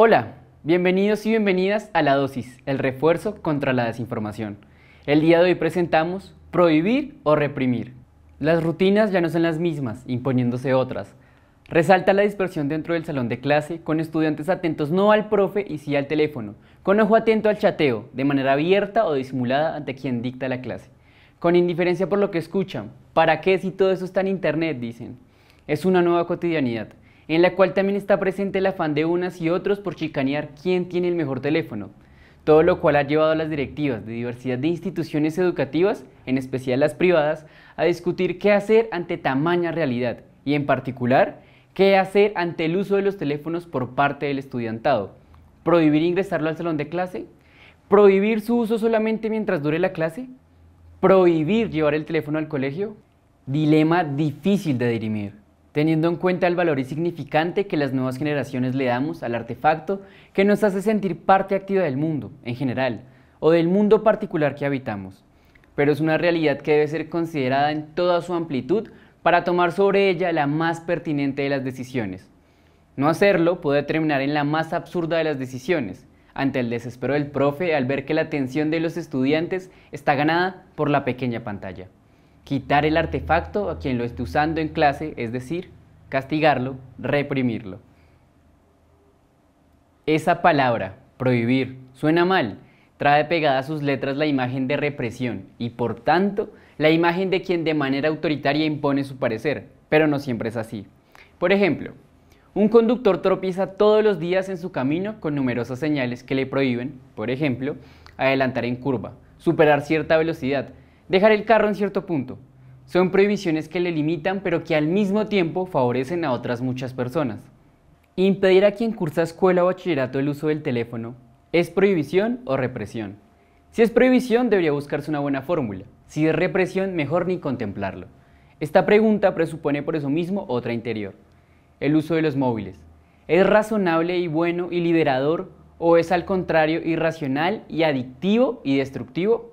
Hola, bienvenidos y bienvenidas a La Dosis, el refuerzo contra la desinformación. El día de hoy presentamos Prohibir o reprimir. Las rutinas ya no son las mismas, imponiéndose otras. Resalta la dispersión dentro del salón de clase, con estudiantes atentos no al profe y sí al teléfono, con ojo atento al chateo, de manera abierta o disimulada ante quien dicta la clase, con indiferencia por lo que escuchan. ¿Para qué si todo eso está en internet? dicen. Es una nueva cotidianidad en la cual también está presente el afán de unas y otros por chicanear quién tiene el mejor teléfono, todo lo cual ha llevado a las directivas de diversidad de instituciones educativas, en especial las privadas, a discutir qué hacer ante tamaña realidad y en particular qué hacer ante el uso de los teléfonos por parte del estudiantado, prohibir ingresarlo al salón de clase, prohibir su uso solamente mientras dure la clase, prohibir llevar el teléfono al colegio, dilema difícil de dirimir teniendo en cuenta el valor insignificante que las nuevas generaciones le damos al artefacto que nos hace sentir parte activa del mundo, en general, o del mundo particular que habitamos. Pero es una realidad que debe ser considerada en toda su amplitud para tomar sobre ella la más pertinente de las decisiones. No hacerlo puede terminar en la más absurda de las decisiones, ante el desespero del profe al ver que la atención de los estudiantes está ganada por la pequeña pantalla quitar el artefacto a quien lo esté usando en clase, es decir, castigarlo, reprimirlo. Esa palabra, prohibir, suena mal, trae pegada a sus letras la imagen de represión y por tanto la imagen de quien de manera autoritaria impone su parecer, pero no siempre es así. Por ejemplo, un conductor tropieza todos los días en su camino con numerosas señales que le prohíben, por ejemplo, adelantar en curva, superar cierta velocidad, dejar el carro en cierto punto. Son prohibiciones que le limitan pero que al mismo tiempo favorecen a otras muchas personas. Impedir a quien cursa escuela o bachillerato el uso del teléfono es prohibición o represión. Si es prohibición debería buscarse una buena fórmula. Si es represión mejor ni contemplarlo. Esta pregunta presupone por eso mismo otra interior. El uso de los móviles. ¿Es razonable y bueno y liberador o es al contrario irracional y adictivo y destructivo?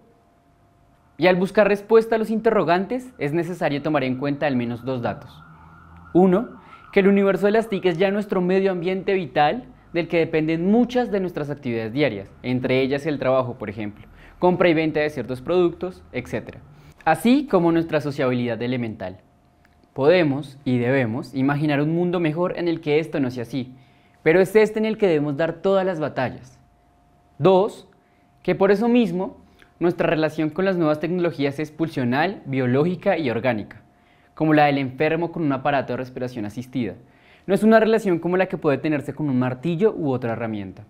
Y al buscar respuesta a los interrogantes es necesario tomar en cuenta al menos dos datos. Uno, que el universo de las TIC es ya nuestro medio ambiente vital del que dependen muchas de nuestras actividades diarias, entre ellas el trabajo, por ejemplo, compra y venta de ciertos productos, etc. Así como nuestra sociabilidad elemental. Podemos y debemos imaginar un mundo mejor en el que esto no sea así, pero es este en el que debemos dar todas las batallas. Dos, que por eso mismo nuestra relación con las nuevas tecnologías es pulsional, biológica y orgánica, como la del enfermo con un aparato de respiración asistida. No es una relación como la que puede tenerse con un martillo u otra herramienta.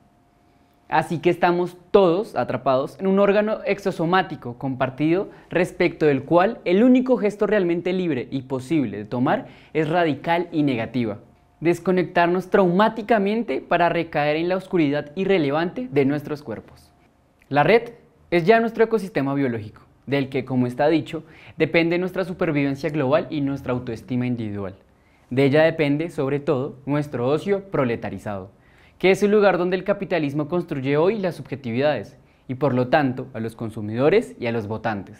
Así que estamos todos atrapados en un órgano exosomático compartido respecto del cual el único gesto realmente libre y posible de tomar es radical y negativa. Desconectarnos traumáticamente para recaer en la oscuridad irrelevante de nuestros cuerpos. La red es ya nuestro ecosistema biológico, del que, como está dicho, depende nuestra supervivencia global y nuestra autoestima individual. De ella depende, sobre todo, nuestro ocio proletarizado, que es el lugar donde el capitalismo construye hoy las subjetividades, y por lo tanto a los consumidores y a los votantes.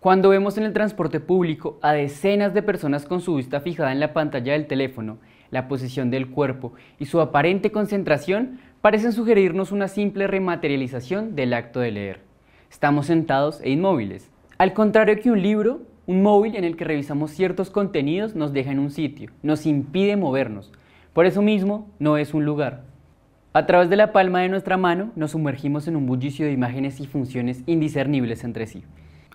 Cuando vemos en el transporte público a decenas de personas con su vista fijada en la pantalla del teléfono, la posición del cuerpo y su aparente concentración, parecen sugerirnos una simple rematerialización del acto de leer. Estamos sentados e inmóviles. Al contrario que un libro, un móvil en el que revisamos ciertos contenidos nos deja en un sitio, nos impide movernos. Por eso mismo, no es un lugar. A través de la palma de nuestra mano nos sumergimos en un bullicio de imágenes y funciones indiscernibles entre sí.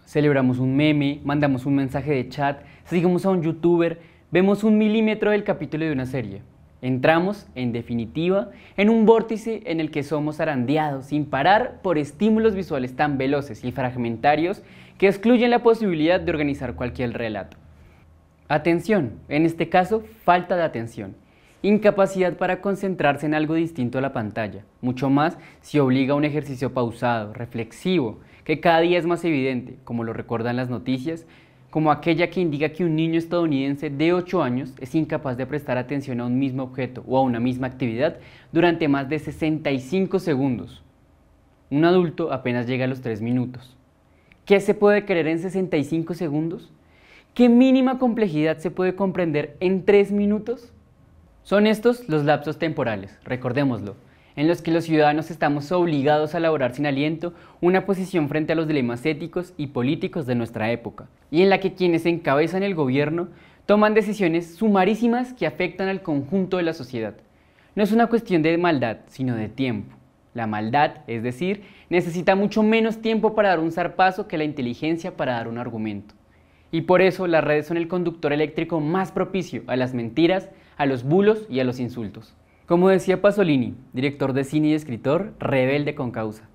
Celebramos un meme, mandamos un mensaje de chat, seguimos a un youtuber, vemos un milímetro del capítulo de una serie, Entramos, en definitiva, en un vórtice en el que somos arandeados sin parar por estímulos visuales tan veloces y fragmentarios que excluyen la posibilidad de organizar cualquier relato. Atención, en este caso, falta de atención. Incapacidad para concentrarse en algo distinto a la pantalla, mucho más si obliga a un ejercicio pausado, reflexivo, que cada día es más evidente, como lo recuerdan las noticias, como aquella que indica que un niño estadounidense de 8 años es incapaz de prestar atención a un mismo objeto o a una misma actividad durante más de 65 segundos. Un adulto apenas llega a los 3 minutos. ¿Qué se puede creer en 65 segundos? ¿Qué mínima complejidad se puede comprender en 3 minutos? Son estos los lapsos temporales, recordémoslo en los que los ciudadanos estamos obligados a elaborar sin aliento una posición frente a los dilemas éticos y políticos de nuestra época, y en la que quienes encabezan el gobierno toman decisiones sumarísimas que afectan al conjunto de la sociedad. No es una cuestión de maldad, sino de tiempo. La maldad, es decir, necesita mucho menos tiempo para dar un zarpazo que la inteligencia para dar un argumento. Y por eso las redes son el conductor eléctrico más propicio a las mentiras, a los bulos y a los insultos. Como decía Pasolini, director de cine y escritor, rebelde con causa.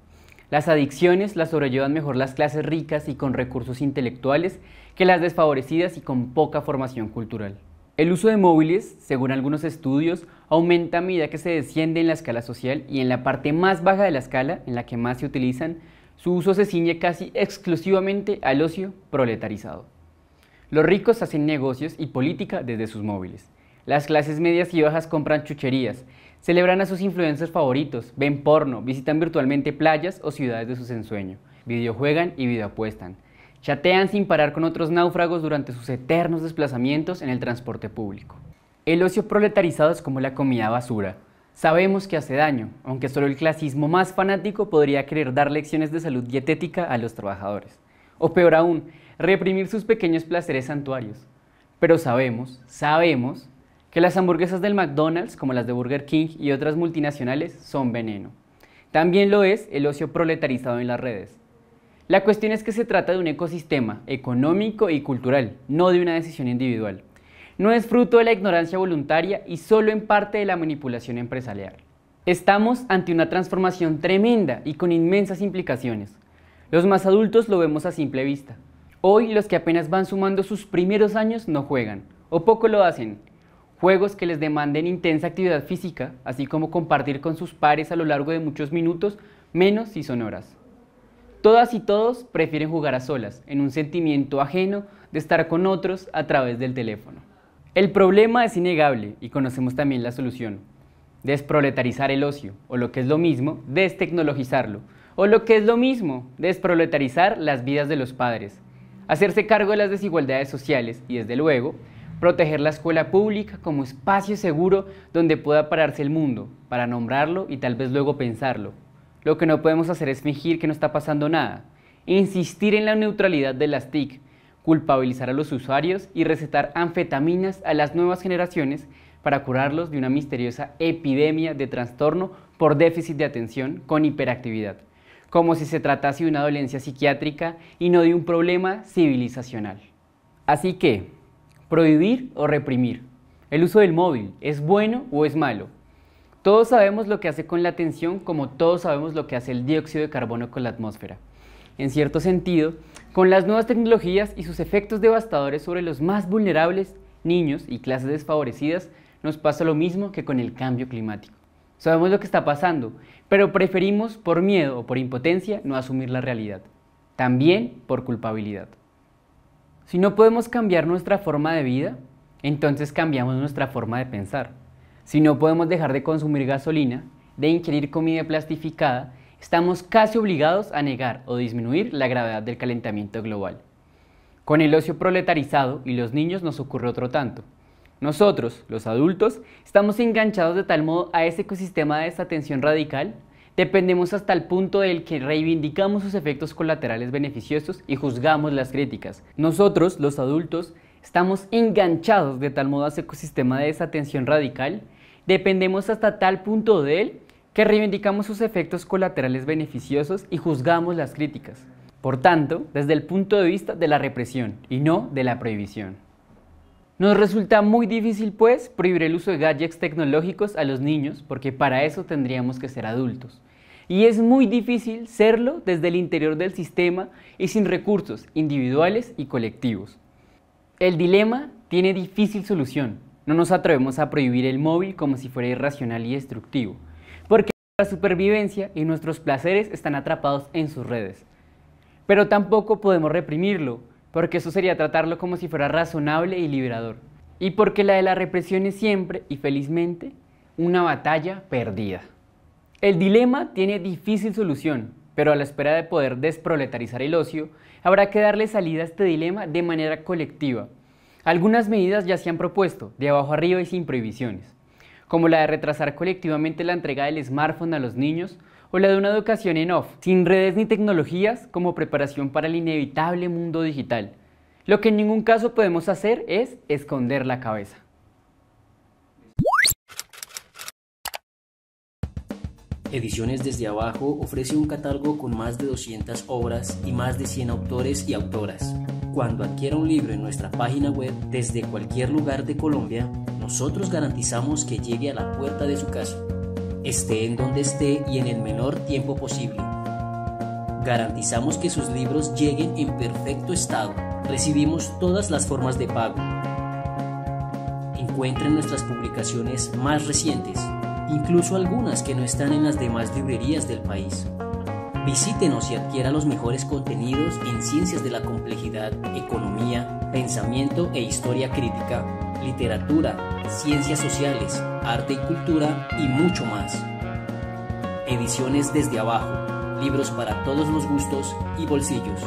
Las adicciones las sobrellevan mejor las clases ricas y con recursos intelectuales que las desfavorecidas y con poca formación cultural. El uso de móviles, según algunos estudios, aumenta a medida que se desciende en la escala social y en la parte más baja de la escala, en la que más se utilizan, su uso se ciñe casi exclusivamente al ocio proletarizado. Los ricos hacen negocios y política desde sus móviles. Las clases medias y bajas compran chucherías, celebran a sus influencers favoritos, ven porno, visitan virtualmente playas o ciudades de sus ensueños, videojuegan y videoapuestan. Chatean sin parar con otros náufragos durante sus eternos desplazamientos en el transporte público. El ocio proletarizado es como la comida basura. Sabemos que hace daño, aunque solo el clasismo más fanático podría querer dar lecciones de salud dietética a los trabajadores. O peor aún, reprimir sus pequeños placeres santuarios. Pero sabemos, sabemos que las hamburguesas del McDonald's, como las de Burger King y otras multinacionales, son veneno. También lo es el ocio proletarizado en las redes. La cuestión es que se trata de un ecosistema económico y cultural, no de una decisión individual. No es fruto de la ignorancia voluntaria y solo en parte de la manipulación empresarial. Estamos ante una transformación tremenda y con inmensas implicaciones. Los más adultos lo vemos a simple vista. Hoy los que apenas van sumando sus primeros años no juegan, o poco lo hacen, juegos que les demanden intensa actividad física, así como compartir con sus pares a lo largo de muchos minutos, menos y son horas. Todas y todos prefieren jugar a solas, en un sentimiento ajeno de estar con otros a través del teléfono. El problema es innegable y conocemos también la solución. Desproletarizar el ocio, o lo que es lo mismo, destecnologizarlo, o lo que es lo mismo, desproletarizar las vidas de los padres, hacerse cargo de las desigualdades sociales y, desde luego, proteger la escuela pública como espacio seguro donde pueda pararse el mundo, para nombrarlo y tal vez luego pensarlo. Lo que no podemos hacer es fingir que no está pasando nada, insistir en la neutralidad de las TIC, culpabilizar a los usuarios y recetar anfetaminas a las nuevas generaciones para curarlos de una misteriosa epidemia de trastorno por déficit de atención con hiperactividad, como si se tratase de una dolencia psiquiátrica y no de un problema civilizacional. Así que, Prohibir o reprimir. El uso del móvil, ¿es bueno o es malo? Todos sabemos lo que hace con la atención como todos sabemos lo que hace el dióxido de carbono con la atmósfera. En cierto sentido, con las nuevas tecnologías y sus efectos devastadores sobre los más vulnerables, niños y clases desfavorecidas, nos pasa lo mismo que con el cambio climático. Sabemos lo que está pasando, pero preferimos por miedo o por impotencia no asumir la realidad. También por culpabilidad. Si no podemos cambiar nuestra forma de vida, entonces cambiamos nuestra forma de pensar. Si no podemos dejar de consumir gasolina, de ingerir comida plastificada, estamos casi obligados a negar o disminuir la gravedad del calentamiento global. Con el ocio proletarizado y los niños nos ocurre otro tanto. Nosotros, los adultos, estamos enganchados de tal modo a ese ecosistema de desatención radical Dependemos hasta el punto del que reivindicamos sus efectos colaterales beneficiosos y juzgamos las críticas. Nosotros, los adultos, estamos enganchados de tal modo a ese ecosistema de desatención radical, dependemos hasta tal punto de él que reivindicamos sus efectos colaterales beneficiosos y juzgamos las críticas. Por tanto, desde el punto de vista de la represión y no de la prohibición. Nos resulta muy difícil, pues, prohibir el uso de gadgets tecnológicos a los niños, porque para eso tendríamos que ser adultos. Y es muy difícil serlo desde el interior del sistema y sin recursos individuales y colectivos. El dilema tiene difícil solución. No nos atrevemos a prohibir el móvil como si fuera irracional y destructivo, porque nuestra supervivencia y nuestros placeres están atrapados en sus redes. Pero tampoco podemos reprimirlo, porque eso sería tratarlo como si fuera razonable y liberador. Y porque la de la represión es siempre, y felizmente, una batalla perdida. El dilema tiene difícil solución, pero a la espera de poder desproletarizar el ocio, habrá que darle salida a este dilema de manera colectiva. Algunas medidas ya se han propuesto, de abajo arriba y sin prohibiciones como la de retrasar colectivamente la entrega del smartphone a los niños o la de una educación en off, sin redes ni tecnologías como preparación para el inevitable mundo digital. Lo que en ningún caso podemos hacer es esconder la cabeza. Ediciones desde abajo ofrece un catálogo con más de 200 obras y más de 100 autores y autoras. Cuando adquiera un libro en nuestra página web desde cualquier lugar de Colombia, nosotros garantizamos que llegue a la puerta de su casa, esté en donde esté y en el menor tiempo posible. Garantizamos que sus libros lleguen en perfecto estado. Recibimos todas las formas de pago. Encuentren nuestras publicaciones más recientes, incluso algunas que no están en las demás librerías del país. Visítenos y adquiera los mejores contenidos en ciencias de la complejidad, economía, pensamiento e historia crítica literatura, ciencias sociales, arte y cultura y mucho más. Ediciones desde abajo, libros para todos los gustos y bolsillos.